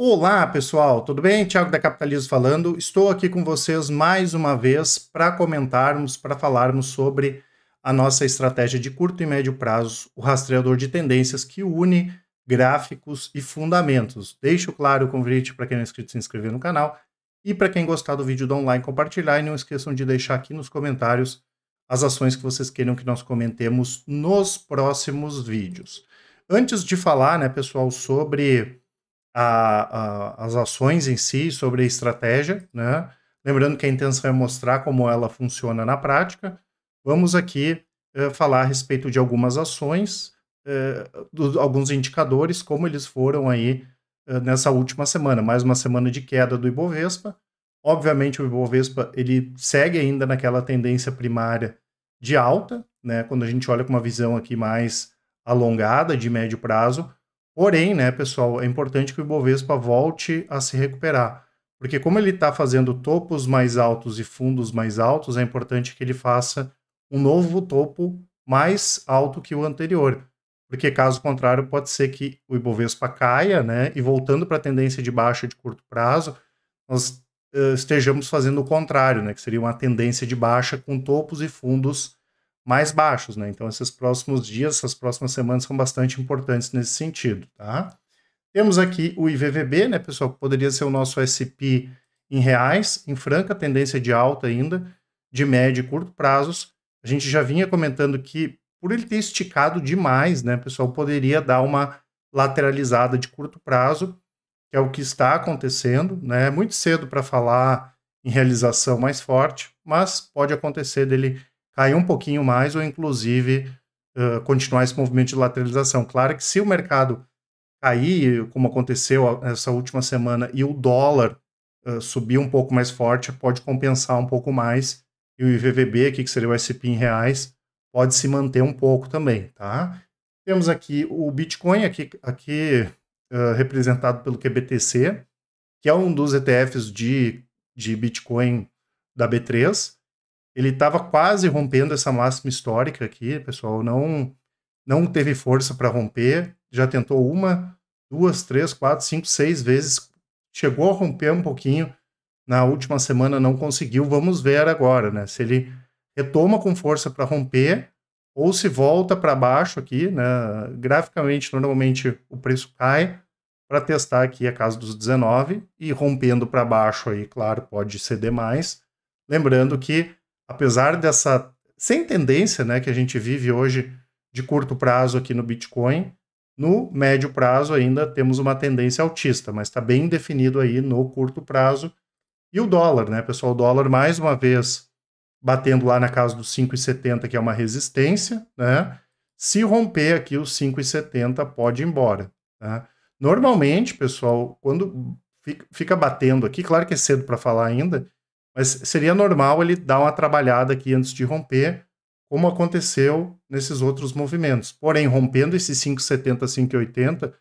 Olá, pessoal, tudo bem? Tiago da Capitalismo falando. Estou aqui com vocês mais uma vez para comentarmos, para falarmos sobre a nossa estratégia de curto e médio prazo, o rastreador de tendências que une gráficos e fundamentos. Deixo claro o convite para quem não é inscrito se inscrever no canal e para quem gostar do vídeo, dá um like, compartilhar e não esqueçam de deixar aqui nos comentários as ações que vocês queiram que nós comentemos nos próximos vídeos. Antes de falar, né, pessoal, sobre a, a, as ações em si, sobre a estratégia, né? Lembrando que a intenção é mostrar como ela funciona na prática. Vamos aqui eh, falar a respeito de algumas ações, eh, do, alguns indicadores, como eles foram aí eh, nessa última semana. Mais uma semana de queda do Ibovespa. Obviamente o Ibovespa ele segue ainda naquela tendência primária de alta, né? Quando a gente olha com uma visão aqui mais alongada de médio prazo, Porém, né, pessoal, é importante que o Ibovespa volte a se recuperar. Porque como ele está fazendo topos mais altos e fundos mais altos, é importante que ele faça um novo topo mais alto que o anterior. Porque caso contrário, pode ser que o Ibovespa caia, né? E voltando para a tendência de baixa de curto prazo, nós uh, estejamos fazendo o contrário, né? Que seria uma tendência de baixa com topos e fundos mais baixos, né? Então, esses próximos dias, essas próximas semanas são bastante importantes nesse sentido, tá? Temos aqui o IVVB, né, pessoal, que poderia ser o nosso SP em reais, em franca tendência de alta ainda, de médio e curto prazos. A gente já vinha comentando que, por ele ter esticado demais, né, pessoal, poderia dar uma lateralizada de curto prazo, que é o que está acontecendo, né? É muito cedo para falar em realização mais forte, mas pode acontecer dele cair um pouquinho mais ou inclusive uh, continuar esse movimento de lateralização. Claro que se o mercado cair, como aconteceu essa última semana, e o dólar uh, subir um pouco mais forte, pode compensar um pouco mais, e o IVVB, aqui, que seria o SP em reais, pode se manter um pouco também, tá? Temos aqui o Bitcoin, aqui, aqui uh, representado pelo QBTC, que é um dos ETFs de, de Bitcoin da B3, ele estava quase rompendo essa máxima histórica aqui, pessoal. Não, não teve força para romper. Já tentou uma, duas, três, quatro, cinco, seis vezes. Chegou a romper um pouquinho. Na última semana não conseguiu. Vamos ver agora, né? Se ele retoma com força para romper ou se volta para baixo aqui, né? Graficamente, normalmente o preço cai para testar aqui a casa dos 19 e rompendo para baixo aí, claro, pode ceder mais. Lembrando que apesar dessa sem tendência né, que a gente vive hoje de curto prazo aqui no Bitcoin, no médio prazo ainda temos uma tendência altista, mas está bem definido aí no curto prazo. E o dólar, né, pessoal? O dólar, mais uma vez, batendo lá na casa dos 5,70, que é uma resistência, né? Se romper aqui os 5,70, pode ir embora. Né. Normalmente, pessoal, quando fica batendo aqui, claro que é cedo para falar ainda, mas seria normal ele dar uma trabalhada aqui antes de romper, como aconteceu nesses outros movimentos. Porém, rompendo esse 5,70, 5,80,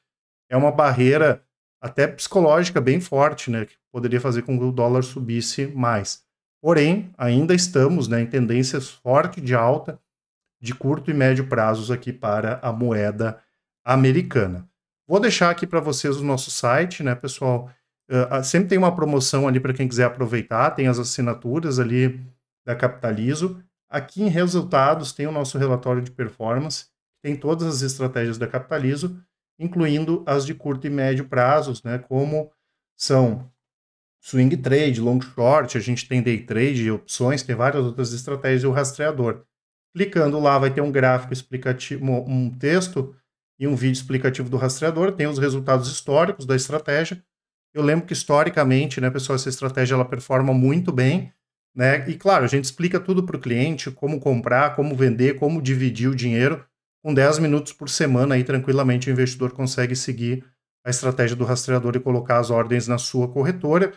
é uma barreira até psicológica bem forte, né? Que poderia fazer com que o dólar subisse mais. Porém, ainda estamos né, em tendências forte de alta de curto e médio prazos aqui para a moeda americana. Vou deixar aqui para vocês o nosso site, né, pessoal? Uh, sempre tem uma promoção ali para quem quiser aproveitar, tem as assinaturas ali da Capitalizo. Aqui em resultados tem o nosso relatório de performance, tem todas as estratégias da Capitalizo, incluindo as de curto e médio prazos, né, como são swing trade, long short, a gente tem day trade, opções, tem várias outras estratégias e o rastreador. Clicando lá vai ter um gráfico explicativo, um texto e um vídeo explicativo do rastreador, tem os resultados históricos da estratégia, eu lembro que historicamente, né, pessoal, essa estratégia ela performa muito bem, né? E claro, a gente explica tudo para o cliente, como comprar, como vender, como dividir o dinheiro. Com 10 minutos por semana aí tranquilamente o investidor consegue seguir a estratégia do rastreador e colocar as ordens na sua corretora,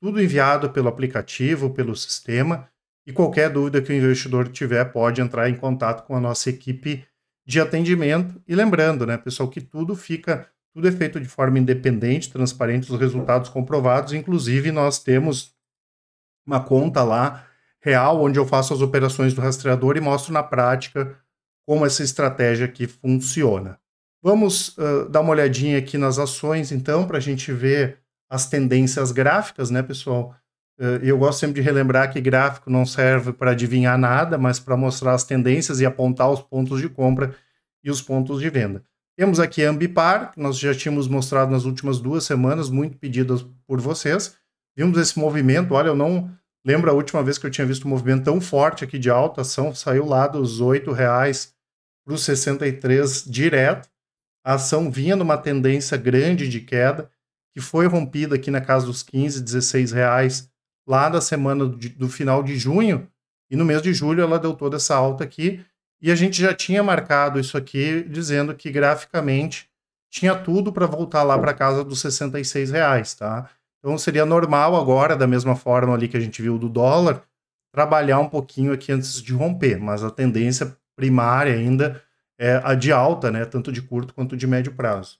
tudo enviado pelo aplicativo, pelo sistema. E qualquer dúvida que o investidor tiver, pode entrar em contato com a nossa equipe de atendimento. E lembrando, né, pessoal, que tudo fica tudo é feito de forma independente, transparente, os resultados comprovados. Inclusive, nós temos uma conta lá real onde eu faço as operações do rastreador e mostro na prática como essa estratégia aqui funciona. Vamos uh, dar uma olhadinha aqui nas ações, então, para a gente ver as tendências gráficas, né, pessoal? Uh, eu gosto sempre de relembrar que gráfico não serve para adivinhar nada, mas para mostrar as tendências e apontar os pontos de compra e os pontos de venda. Temos aqui a Ambipar, nós já tínhamos mostrado nas últimas duas semanas, muito pedidas por vocês. Vimos esse movimento, olha, eu não lembro a última vez que eu tinha visto um movimento tão forte aqui de alta, ação saiu lá dos R$ 8,00 para os 63 direto. A ação vinha numa tendência grande de queda, que foi rompida aqui na casa dos 15, 16 reais lá da semana de, do final de junho, e no mês de julho ela deu toda essa alta aqui. E a gente já tinha marcado isso aqui, dizendo que graficamente tinha tudo para voltar lá para casa dos 66 reais, tá? Então seria normal agora, da mesma forma ali que a gente viu do dólar, trabalhar um pouquinho aqui antes de romper, mas a tendência primária ainda é a de alta, né? Tanto de curto quanto de médio prazo.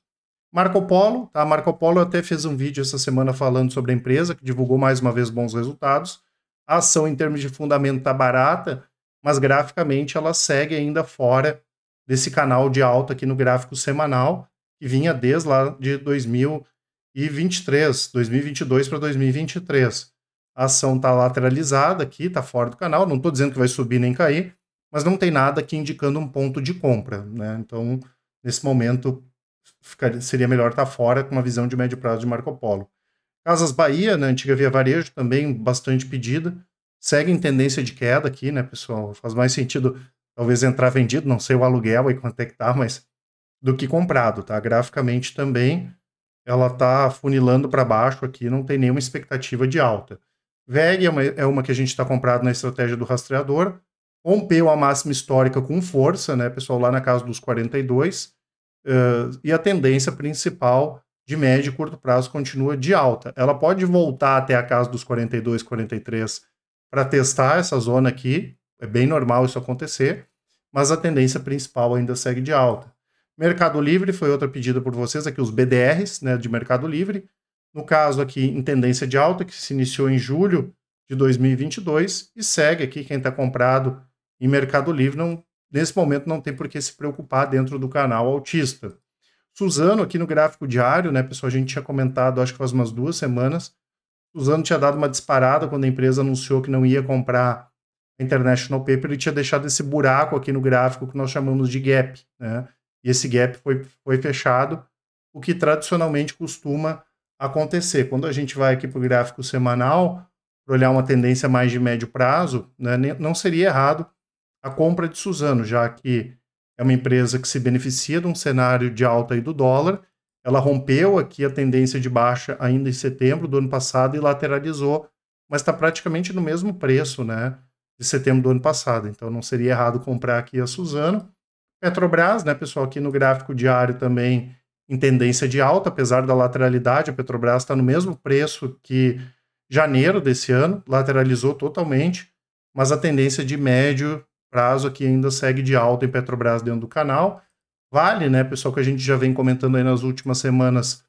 Marco Polo, tá? Marco Polo até fez um vídeo essa semana falando sobre a empresa, que divulgou mais uma vez bons resultados. A ação em termos de fundamento tá barata, mas graficamente ela segue ainda fora desse canal de alta aqui no gráfico semanal, que vinha desde lá de 2023, 2022 para 2023. A ação está lateralizada aqui, está fora do canal, não estou dizendo que vai subir nem cair, mas não tem nada aqui indicando um ponto de compra. Né? Então, nesse momento, ficaria, seria melhor estar tá fora com uma visão de médio prazo de Marco Polo. Casas Bahia, na né, antiga Via Varejo, também bastante pedida, segue em tendência de queda aqui, né, pessoal? Faz mais sentido talvez entrar vendido, não sei o aluguel e quanto é que tá, mas do que comprado, tá? Graficamente também ela tá funilando para baixo aqui, não tem nenhuma expectativa de alta. VEG é uma, é uma que a gente está comprado na estratégia do rastreador, rompeu a máxima histórica com força, né, pessoal, lá na casa dos 42, uh, e a tendência principal de médio e curto prazo continua de alta. Ela pode voltar até a casa dos 42, 43 para testar essa zona aqui. É bem normal isso acontecer, mas a tendência principal ainda segue de alta. Mercado Livre foi outra pedida por vocês aqui, os BDRs né, de Mercado Livre. No caso aqui, em tendência de alta, que se iniciou em julho de 2022 e segue aqui. Quem está comprado em Mercado Livre, não, nesse momento, não tem por que se preocupar dentro do canal autista. Suzano, aqui no gráfico diário, né, pessoal, a gente tinha comentado, acho que faz umas duas semanas, Suzano tinha dado uma disparada quando a empresa anunciou que não ia comprar a International Paper, ele tinha deixado esse buraco aqui no gráfico que nós chamamos de gap. Né? E esse gap foi, foi fechado, o que tradicionalmente costuma acontecer. Quando a gente vai aqui para o gráfico semanal, para olhar uma tendência mais de médio prazo, né, não seria errado a compra de Suzano, já que é uma empresa que se beneficia de um cenário de alta aí do dólar ela rompeu aqui a tendência de baixa ainda em setembro do ano passado e lateralizou, mas está praticamente no mesmo preço, né? De setembro do ano passado. Então não seria errado comprar aqui a Suzano. Petrobras, né, pessoal, aqui no gráfico diário também em tendência de alta, apesar da lateralidade, a Petrobras está no mesmo preço que janeiro desse ano, lateralizou totalmente, mas a tendência de médio prazo aqui ainda segue de alta em Petrobras dentro do canal vale, né, pessoal, que a gente já vem comentando aí nas últimas semanas,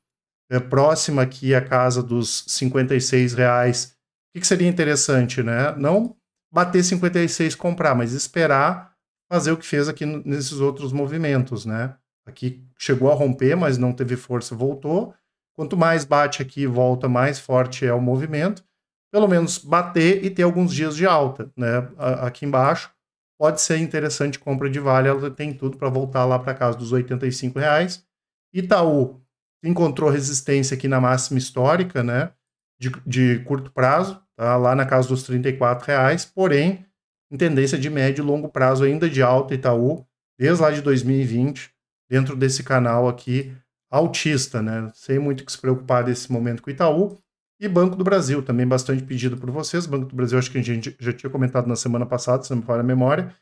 é, próxima aqui a casa dos 56 reais. O que, que seria interessante, né? Não bater 56 comprar, mas esperar fazer o que fez aqui nesses outros movimentos, né? Aqui chegou a romper, mas não teve força, voltou. Quanto mais bate aqui e volta, mais forte é o movimento. Pelo menos bater e ter alguns dias de alta, né? Aqui embaixo pode ser interessante compra de Vale, ela tem tudo para voltar lá para casa dos R$ reais. Itaú encontrou resistência aqui na máxima histórica, né, de, de curto prazo, tá, lá na casa dos R$ reais, porém, em tendência de médio e longo prazo ainda de alta Itaú, desde lá de 2020, dentro desse canal aqui altista, né, sem muito o que se preocupar desse momento com o Itaú. E Banco do Brasil, também bastante pedido por vocês. Banco do Brasil, acho que a gente já tinha comentado na semana passada, se não me falha a memória.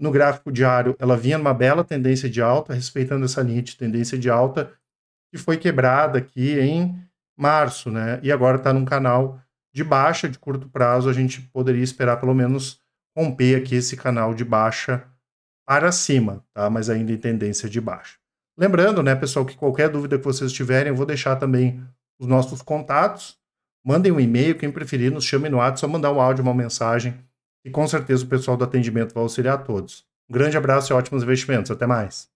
No gráfico diário, ela vinha numa bela tendência de alta, respeitando essa linha de tendência de alta, que foi quebrada aqui em março, né? E agora está num canal de baixa de curto prazo. A gente poderia esperar pelo menos romper aqui esse canal de baixa para cima, tá? Mas ainda em tendência de baixa. Lembrando, né, pessoal, que qualquer dúvida que vocês tiverem, eu vou deixar também os nossos contatos Mandem um e-mail, quem preferir, nos chame no WhatsApp, só mandar um áudio, uma mensagem, e com certeza o pessoal do atendimento vai auxiliar todos. Um grande abraço e ótimos investimentos. Até mais.